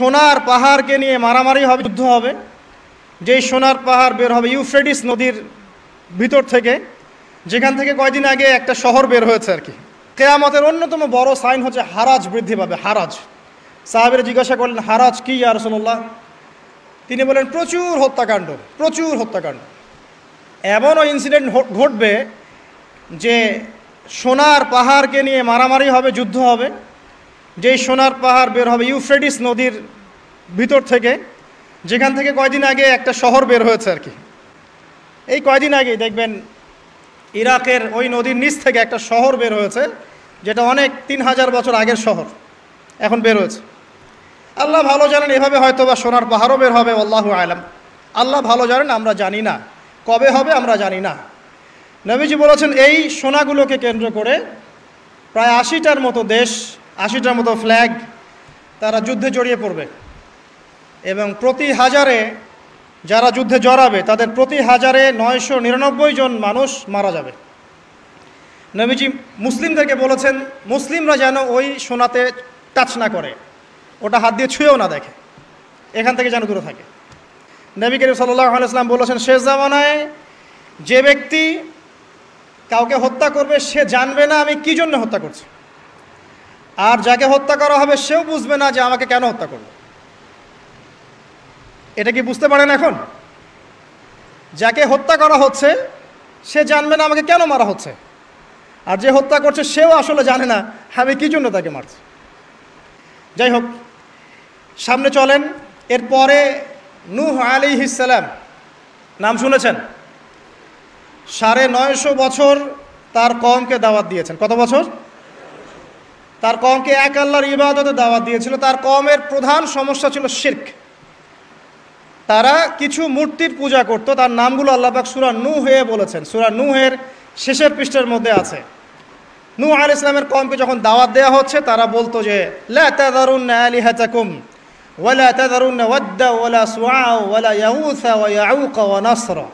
সোনার পাহাড়কে নিয়ে মারামারি হবে যুদ্ধ হবে যেই সোনার পাহাড় বের হবে ইউফ্রেডিস নদীর ভিতর থেকে যেখান থেকে কয়দিন আগে একটা শহর বের হয়েছে আর কি কেয়ামতের অন্যতম বড় সাইন হচ্ছে হারাজ বৃদ্ধি পাবে হারাজ সাহাবের জিজ্ঞাসা করলেন হারাজ কি ইয়া তিনি বলেন প্রচুর হত্যাকাণ্ড প্রচুর হত্যাকাণ্ড এমনও ইনসিডেন্ট ঘটবে যে সোনার পাহাড়কে নিয়ে মারামারি হবে যুদ্ধ হবে যেই সোনার পাহাড় বের হবে ইউফ্রেডিস নদীর ভিতর থেকে যেখান থেকে কয়দিন আগে একটা শহর বের হয়েছে আর কি এই কয়দিন আগেই দেখবেন ইরাকের ওই নদীর নিচ থেকে একটা শহর বের হয়েছে যেটা অনেক তিন হাজার বছর আগের শহর এখন বের হয়েছে আল্লাহ ভালো জানেন এভাবে হয়তো বা সোনার পাহাড়ও বের হবে আল্লাহ আয়লাম আল্লাহ ভালো জানেন আমরা জানি না কবে হবে আমরা জানি না নবীজি বলেছেন এই সোনাগুলোকে কেন্দ্র করে প্রায় আশিটার মতো দেশ আশিটার মতো ফ্ল্যাগ তারা যুদ্ধে জড়িয়ে পড়বে এবং প্রতি হাজারে যারা যুদ্ধে জড়াবে তাদের প্রতি হাজারে নয়শো নিরানব্বই জন মানুষ মারা যাবে নবীজি মুসলিমদেরকে বলেছেন মুসলিমরা যেন ওই সোনাতে টাচ না করে ওটা হাত দিয়ে ছুঁয়েও না দেখে এখান থেকে যেন দূরে থাকে নবী করিম সাল্লাহ আলাইসলাম বলেছেন শেষ জামানায় যে ব্যক্তি কাউকে হত্যা করবে সে জানবে না আমি কী জন্য হত্যা করছি আর যাকে হত্যা করা হবে সেও বুঝবে না যে আমাকে কেন হত্যা করবে এটা কি বুঝতে পারেন এখন যাকে হত্যা করা হচ্ছে সে জানবে না আমাকে কেন মারা হচ্ছে আর যে হত্যা করছে সেও আসলে জানে না আমি কী জন্য তাকে মারছি যাই হোক সামনে চলেন এরপরে নূহ আলী ইসালাম নাম শুনেছেন সাড়ে নয়শো বছর তার কমকে দাওয়াত দিয়েছেন কত বছর তার কমকে এক আল্লাহর ইবাদতে দাওয়াত দিয়েছিল তার কমের প্রধান সমস্যা ছিল শির্ক তারা কিছু মূর্তির পূজা করত তার নামগুলো আল্লাহবাক সুরা নু হয়ে বলেছেন সুরা নুহের শেষের পৃষ্ঠের মধ্যে আছে নু আর ইসলামের কমকে যখন দাওয়াত দেওয়া হচ্ছে তারা বলতো যে লাহাতাকুম ওয়ালা তাদারুন ওয়াদ্দা ওয়ালা সুআ ওয়ালা ইয়াউসা ওয়া ইয়াউকা ওয়া নাসরা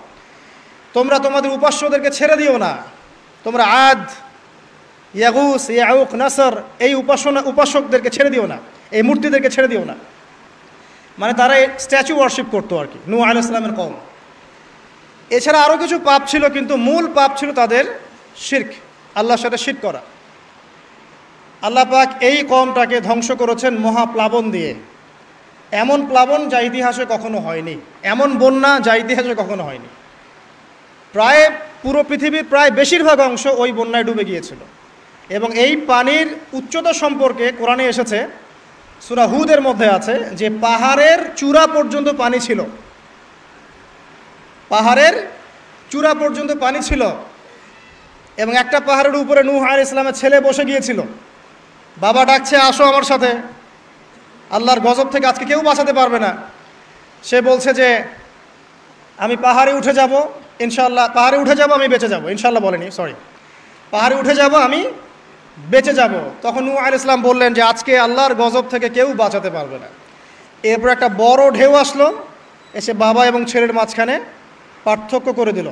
তোমরা তোমাদের উপাস্যদেরকে ছেড়ে দিও না তোমরা আদ ইয়াগুস ইয়াউক নাসার এই উপাসনা উপাসকদেরকে ছেড়ে দিও না এই মূর্তিদেরকে ছেড়ে দিও না মানে তারা স্ট্যাচু ওয়ার্শিপ করতো আর কি নু ইসলামের কম এছাড়া আরও কিছু পাপ ছিল কিন্তু মূল পাপ ছিল তাদের শির্ক আল্লাহর সাথে শির করা আল্লাহ পাক এই কমটাকে ধ্বংস করেছেন মহাপ্লাবন দিয়ে এমন প্লাবন যা ইতিহাসে কখনো হয়নি এমন বন্যা যা ইতিহাসে কখনো হয়নি প্রায় পুরো পৃথিবীর প্রায় বেশিরভাগ অংশ ওই বন্যায় ডুবে গিয়েছিল এবং এই পানির উচ্চতা সম্পর্কে কোরআনে এসেছে সুরাহুদের মধ্যে আছে যে পাহাড়ের চূড়া পর্যন্ত পানি ছিল পাহাড়ের চূড়া পর্যন্ত পানি ছিল এবং একটা পাহাড়ের উপরে নূহ আল ইসলামের ছেলে বসে গিয়েছিল বাবা ডাকছে আসো আমার সাথে আল্লাহর গজব থেকে আজকে কেউ বাঁচাতে পারবে না সে বলছে যে আমি পাহাড়ে উঠে যাব ইনশাল্লাহ পাহাড়ে উঠে যাব আমি বেঁচে যাব ইনশাল্লাহ বলেনি সরি পাহাড়ে উঠে যাব আমি বেঁচে যাব তখন নু আল ইসলাম বললেন যে আজকে আল্লাহর গজব থেকে কেউ বাঁচাতে পারবে না এরপর একটা বড় ঢেউ আসলো এসে বাবা এবং ছেলের মাঝখানে পার্থক্য করে দিল